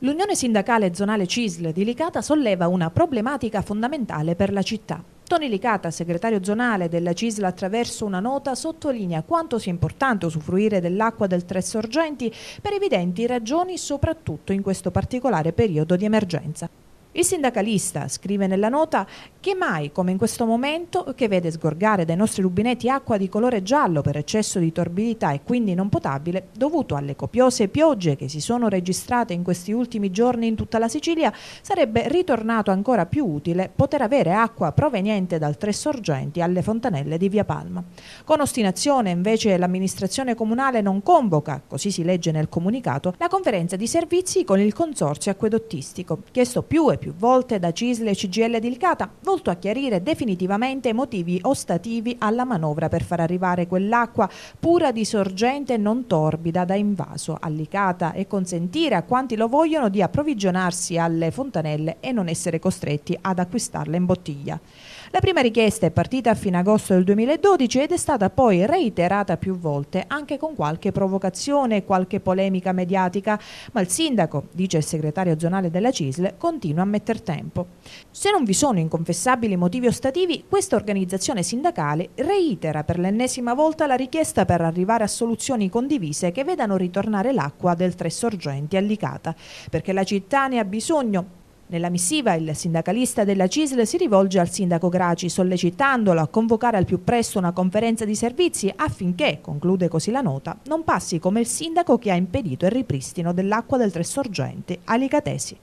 L'Unione Sindacale Zonale CISL di Licata solleva una problematica fondamentale per la città. Toni Licata, segretario zonale della CISL attraverso una nota, sottolinea quanto sia importante usufruire dell'acqua del Tre Sorgenti per evidenti ragioni soprattutto in questo particolare periodo di emergenza. Il sindacalista scrive nella nota che mai, come in questo momento, che vede sgorgare dai nostri rubinetti acqua di colore giallo per eccesso di torbidità e quindi non potabile, dovuto alle copiose piogge che si sono registrate in questi ultimi giorni in tutta la Sicilia, sarebbe ritornato ancora più utile poter avere acqua proveniente dal tre sorgenti alle fontanelle di Via Palma. Con ostinazione, invece, l'amministrazione comunale non convoca, così si legge nel comunicato, la conferenza di servizi con il consorzio acquedottistico, chiesto più e più più volte da Cisle e CGL di Licata, volto a chiarire definitivamente i motivi ostativi alla manovra per far arrivare quell'acqua pura di sorgente non torbida da invaso a Licata e consentire a quanti lo vogliono di approvvigionarsi alle fontanelle e non essere costretti ad acquistarla in bottiglia. La prima richiesta è partita a fine agosto del 2012 ed è stata poi reiterata più volte, anche con qualche provocazione, qualche polemica mediatica, ma il sindaco, dice il segretario zonale della CISL, continua a mettere tempo. Se non vi sono inconfessabili motivi ostativi, questa organizzazione sindacale reitera per l'ennesima volta la richiesta per arrivare a soluzioni condivise che vedano ritornare l'acqua del Tre Sorgenti a Licata, perché la città ne ha bisogno nella missiva il sindacalista della CISL si rivolge al sindaco Graci sollecitandolo a convocare al più presto una conferenza di servizi affinché, conclude così la nota, non passi come il sindaco che ha impedito il ripristino dell'acqua del Tre Sorgenti a Licatesi.